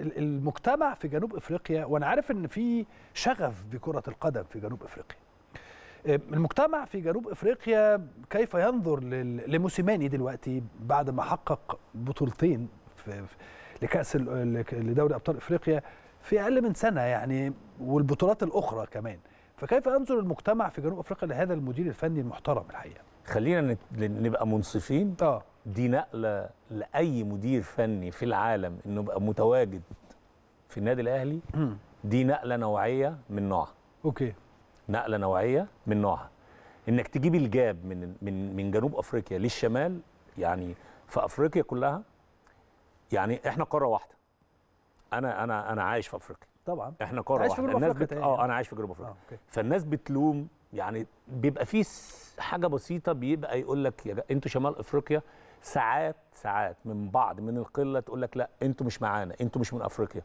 المجتمع في جنوب افريقيا وانا عارف ان في شغف بكره القدم في جنوب افريقيا آه، المجتمع في جنوب افريقيا كيف ينظر لموسيماني دلوقتي بعد ما حقق بطولتين في لكاس لدوري ابطال افريقيا في اقل من سنه يعني والبطولات الاخرى كمان فكيف ينظر المجتمع في جنوب افريقيا لهذا المدير الفني المحترم الحقيقه خلينا نبقى منصفين اه دي نقله لاي مدير فني في العالم انه يبقى متواجد في النادي الاهلي دي نقله نوعيه من نوعها اوكي نقله نوعيه من نوعها انك تجيب الجاب من من من جنوب افريقيا للشمال يعني في افريقيا كلها يعني احنا قاره واحده انا انا انا عايش في افريقيا طبعا احنا قاره واحده عايش في جنوب افريقيا اه انا عايش في جنوب افريقيا آه، فالناس بتلوم يعني بيبقى في حاجه بسيطه بيبقى يقول لك يا انتوا شمال افريقيا ساعات ساعات من بعض من القله تقول لك لا انتوا مش معانا انتوا مش من افريقيا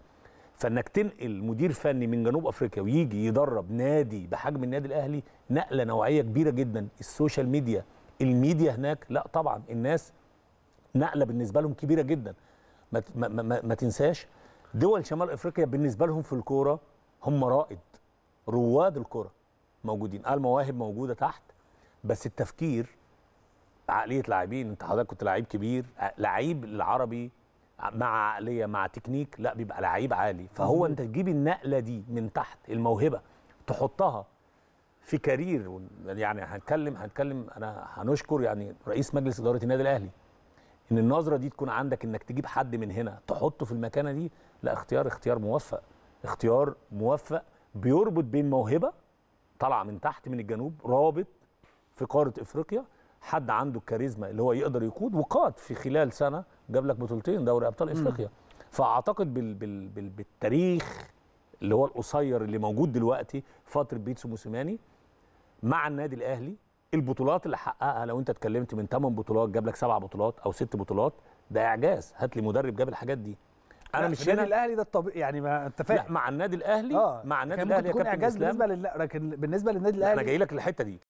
فانك تنقل مدير فني من جنوب افريقيا ويجي يدرب نادي بحجم النادي الاهلي نقله نوعيه كبيره جدا السوشيال ميديا الميديا هناك لا طبعا الناس نقله بالنسبه لهم كبيره جدا ما, ما, ما, ما تنساش دول شمال افريقيا بالنسبه لهم في الكوره هم رائد رواد الكوره موجودين اه، المواهب موجوده تحت بس التفكير عقليه لاعبين انت حضرتك كنت لعيب كبير لعيب العربي مع عقليه مع تكنيك لا بيبقى لعيب عالي فهو انت تجيب النقله دي من تحت الموهبه تحطها في كارير يعني هنتكلم هنتكلم انا هنشكر يعني رئيس مجلس اداره النادي الاهلي ان النظره دي تكون عندك انك تجيب حد من هنا تحطه في المكانه دي لا اختيار اختيار موفق اختيار موفق بيربط بين موهبه طالعه من تحت من الجنوب رابط في قاره افريقيا حد عنده الكاريزما اللي هو يقدر يقود وقاد في خلال سنه جاب لك بطولتين دوري ابطال افريقيا م. فاعتقد بال بال بال بالتاريخ اللي هو القصير اللي موجود دلوقتي فتره بيتسو موسيماني مع النادي الاهلي البطولات اللي حققها لو انت اتكلمت من 8 بطولات جاب لك 7 بطولات او 6 بطولات ده اعجاز هات لي مدرب جاب الحاجات دي انا مش هنا الاهلي ده الطبيعي يعني ما انت فاهم مع النادي الاهلي آه. مع النادي الاهلي كان ممكن كابتن اعجاز بالنسبه لل... لكن بالنسبه للنادي الاهلي انا جاي لك الحته دي